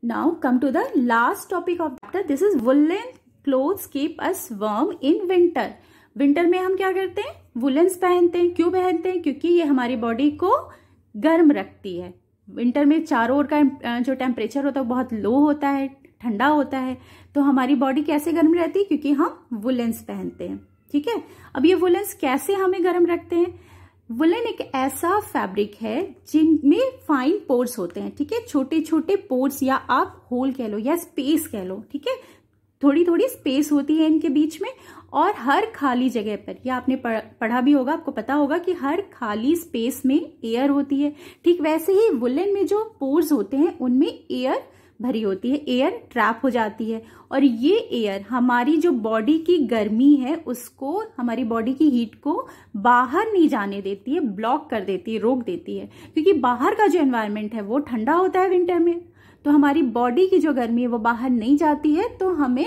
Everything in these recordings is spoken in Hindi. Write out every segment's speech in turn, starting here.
Now come to the last topic of chapter. This is woolen clothes keep us warm in winter. winter में हम क्या करते हैं woolens पहनते हैं क्यों पहनते हैं क्योंकि ये हमारी body को गर्म रखती है winter में चारों ओर का जो temperature होता है वो बहुत लो होता है ठंडा होता है तो हमारी बॉडी कैसे गर्म रहती है क्योंकि हम वुलेंस पहनते हैं ठीक है अब ये वुलेंस कैसे हमें गर्म रखते हैं वुलन एक ऐसा फैब्रिक है जिनमें फाइन पोर्स होते हैं ठीक है छोटे छोटे पोर्स या आप होल कह लो या स्पेस कह लो ठीक है थोड़ी थोड़ी स्पेस होती है इनके बीच में और हर खाली जगह पर या आपने पढ़ा भी होगा आपको पता होगा कि हर खाली स्पेस में एयर होती है ठीक वैसे ही वुलन में जो पोर्स होते हैं उनमें एयर भरी होती है एयर ट्रैप हो जाती है और ये एयर हमारी जो बॉडी की गर्मी है उसको हमारी बॉडी की हीट को बाहर नहीं जाने देती है ब्लॉक कर देती है रोक देती है क्योंकि बाहर का जो एनवायरनमेंट है वो ठंडा होता है विंटर में तो हमारी बॉडी की जो गर्मी है वो बाहर नहीं जाती है तो हमें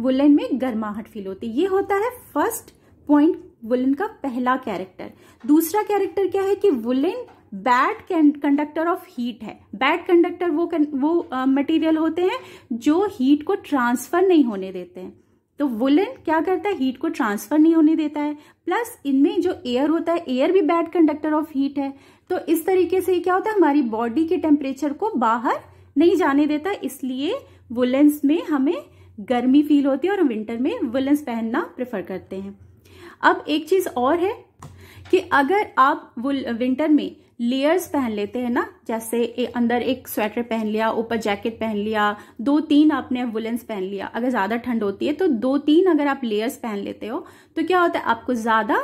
वुलन में गर्माहट फील होती है ये होता है फर्स्ट पॉइंट वुलन का पहला कैरेक्टर दूसरा कैरेक्टर क्या है कि woollen bad conductor of heat है बैड कंडक्टर वो वो मटेरियल uh, होते हैं जो हीट को ट्रांसफर नहीं होने देते हैं तो वुलन क्या करता है हीट को ट्रांसफर नहीं होने देता है प्लस इनमें जो एयर होता है एयर भी बैड कंडक्टर ऑफ हीट है तो इस तरीके से क्या होता है हमारी बॉडी के टेम्परेचर को बाहर नहीं जाने देता इसलिए वुलेंस में हमें गर्मी फील होती है और विंटर में वुलेंस पहनना प्रेफर करते हैं अब एक चीज और है कि अगर आप विंटर में लेयर्स पहन लेते हैं ना जैसे ए, अंदर एक स्वेटर पहन लिया ऊपर जैकेट पहन लिया दो तीन आपने वुलेंस पहन लिया अगर ज़्यादा ठंड होती है तो दो तीन अगर आप लेयर्स पहन लेते हो तो क्या होता है आपको ज़्यादा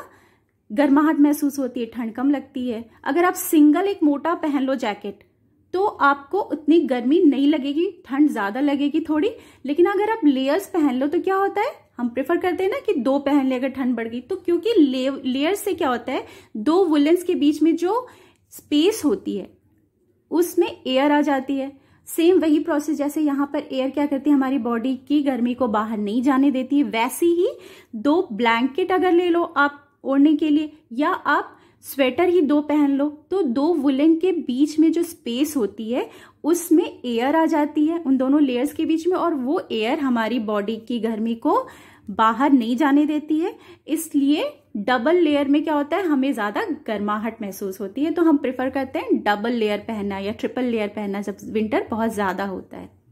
गर्माहट महसूस होती है ठंड कम लगती है अगर आप सिंगल एक मोटा पहन लो जैकेट तो आपको उतनी गर्मी नहीं लगेगी ठंड ज़्यादा लगेगी थोड़ी लेकिन अगर आप लेयर्स पहन लो तो क्या होता है हम प्रेफर करते हैं ना कि दो पहन ले अगर ठंड बढ़ गई तो क्योंकि लेयर्स से क्या होता है दो वुलेंस के बीच में जो स्पेस होती है उसमें एयर आ जाती है सेम वही प्रोसेस जैसे यहां पर एयर क्या करती है हमारी बॉडी की गर्मी को बाहर नहीं जाने देती है वैसे ही दो ब्लैंकेट अगर ले लो आप ओढ़ने के लिए या आप स्वेटर ही दो पहन लो तो दो वुलन के बीच में जो स्पेस होती है उसमें एयर आ जाती है उन दोनों लेयर्स के बीच में और वो एयर हमारी बॉडी की गर्मी को बाहर नहीं जाने देती है इसलिए डबल लेयर में क्या होता है हमें ज़्यादा गर्माहट महसूस होती है तो हम प्रेफर करते हैं डबल लेयर पहनना या ट्रिपल लेयर पहनना जब विंटर बहुत ज़्यादा होता है